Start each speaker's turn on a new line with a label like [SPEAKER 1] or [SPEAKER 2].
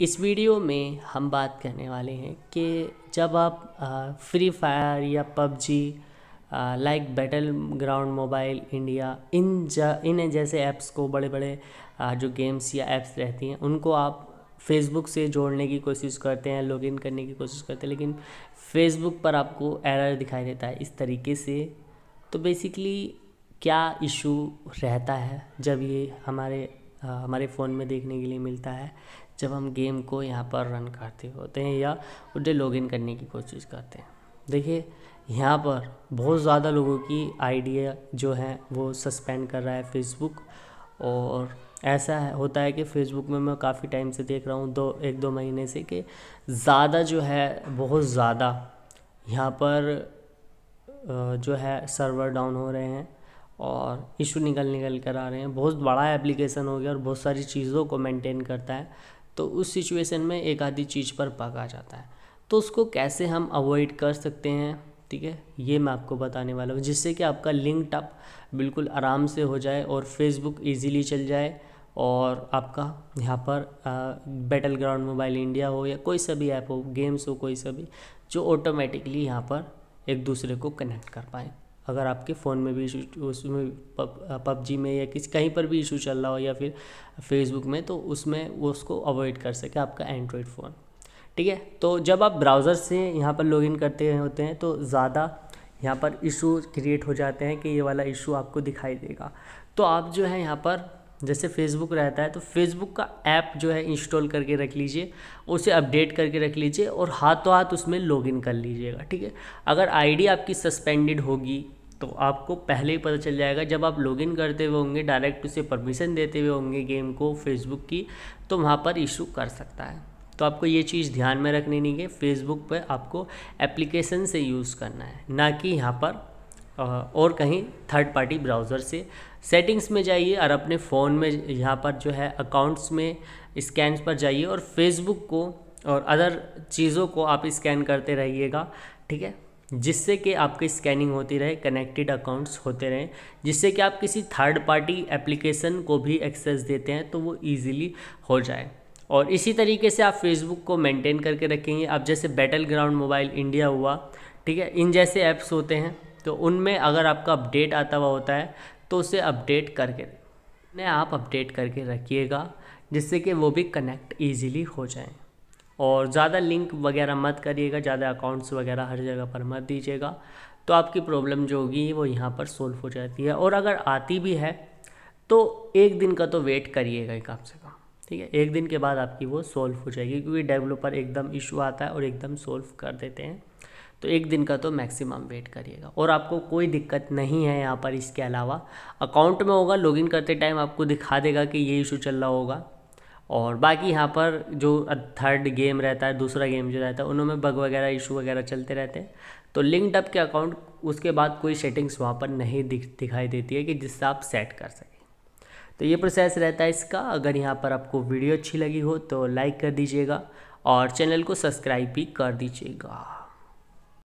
[SPEAKER 1] इस वीडियो में हम बात करने वाले हैं कि जब आप फ्री फायर या PUBG like Battleground mobile India इन जा इन जैसे ऐप्स को बड़े बड़े आ, जो गेम्स या ऐप्स रहती हैं उनको आप फेसबुक से जोड़ने की कोशिश करते हैं लॉगिन करने की कोशिश करते हैं लेकिन फेसबुक पर आपको एरर दिखाई देता है इस तरीके से तो बेसिकली क्या इशू रहता है जब ये हमारे हमारे फ़ोन में देखने के लिए मिलता है जब हम गेम को यहाँ पर रन करते होते हैं या उसे लॉगिन करने की कोशिश करते हैं देखिए यहाँ पर बहुत ज़्यादा लोगों की आइडिया जो है वो सस्पेंड कर रहा है फेसबुक और ऐसा है, होता है कि फेसबुक में मैं काफ़ी टाइम से देख रहा हूँ दो एक दो महीने से कि ज़्यादा जो है बहुत ज़्यादा यहाँ पर जो है सर्वर डाउन हो रहे हैं और इशू निकल निकल कर आ रहे हैं बहुत बड़ा एप्लीकेशन हो गया और बहुत सारी चीज़ों को मेंटेन करता है तो उस सिचुएशन में एक आधी चीज़ पर पक आ जाता है तो उसको कैसे हम अवॉइड कर सकते हैं ठीक है ये मैं आपको बताने वाला हूँ जिससे कि आपका लिंक टप बिल्कुल आराम से हो जाए और फेसबुक ईजीली चल जाए और आपका यहाँ पर बैटल ग्राउंड मोबाइल इंडिया हो या कोई सा भी ऐप हो गेम्स हो कोई सा भी जो ऑटोमेटिकली यहाँ पर एक दूसरे को कनेक्ट कर पाए अगर आपके फ़ोन में भी इशू उसमें पबजी में या किसी कहीं पर भी इशू चल रहा हो या फिर फेसबुक में तो उसमें वो उसको अवॉइड कर सके आपका एंड्रॉयड फ़ोन ठीक है तो जब आप ब्राउज़र से यहाँ पर लॉगिन करते होते हैं तो ज़्यादा यहाँ पर इशू क्रिएट हो जाते हैं कि ये वाला इशू आपको दिखाई देगा तो आप जो है यहाँ पर जैसे फेसबुक रहता है तो फेसबुक का ऐप जो है इंस्टॉल करके रख लीजिए उसे अपडेट करके रख लीजिए और हाथों हाथ उसमें लॉगिन कर लीजिएगा ठीक है अगर आईडी आपकी सस्पेंडेड होगी तो आपको पहले ही पता चल जाएगा जब आप लॉगिन करते हुए होंगे डायरेक्ट उसे परमिशन देते हुए होंगे गेम को फेसबुक की तो वहाँ पर इशू कर सकता है तो आपको ये चीज़ ध्यान में रखनी नहीं है फेसबुक पर आपको एप्लीकेशन से यूज़ करना है ना कि यहाँ पर और कहीं थर्ड पार्टी ब्राउज़र से सेटिंग्स में जाइए और अपने फ़ोन में यहाँ पर जो है अकाउंट्स में स्कैन पर जाइए और फेसबुक को और अदर चीज़ों को आप स्कैन करते रहिएगा ठीक है जिससे कि आपकी स्कैनिंग होती रहे कनेक्टेड अकाउंट्स होते रहें जिससे कि आप किसी थर्ड पार्टी एप्लीकेशन को भी एक्सेस देते हैं तो वो ईजिली हो जाए और इसी तरीके से आप फेसबुक को मेंटेन करके रखेंगे आप जैसे बैटल ग्राउंड मोबाइल इंडिया हुआ ठीक है इन जैसे ऐप्स होते हैं तो उनमें अगर आपका अपडेट आता हुआ होता है तो उसे अपडेट करके ने आप अपडेट करके रखिएगा जिससे कि वो भी कनेक्ट ईजीली हो जाए और ज़्यादा लिंक वगैरह मत करिएगा ज़्यादा अकाउंट्स वगैरह हर जगह पर मत दीजिएगा तो आपकी प्रॉब्लम जो होगी वो यहाँ पर सोल्व हो जाती है और अगर आती भी है तो एक दिन का तो वेट करिएगा कम से कम ठीक है एक दिन के बाद आपकी वो सोल्व हो जाएगी क्योंकि डेवलपर एकदम इशू आता है और एकदम सोल्व कर देते हैं तो एक दिन का तो मैक्सिमम वेट करिएगा और आपको कोई दिक्कत नहीं है यहाँ पर इसके अलावा अकाउंट में होगा लॉगिन करते टाइम आपको दिखा देगा कि ये इशू चल रहा होगा और बाकी यहाँ पर जो थर्ड गेम रहता है दूसरा गेम जो रहता है उनमें बग वगैरह इशू वगैरह चलते रहते हैं तो लिंकड अप के अकाउंट उसके बाद कोई सेटिंग्स वहाँ पर नहीं दिख दिखाई देती है कि जिससे आप सेट कर सकें तो ये प्रोसेस रहता है इसका अगर यहाँ पर आपको वीडियो अच्छी लगी हो तो लाइक कर दीजिएगा और चैनल को सब्सक्राइब भी कर दीजिएगा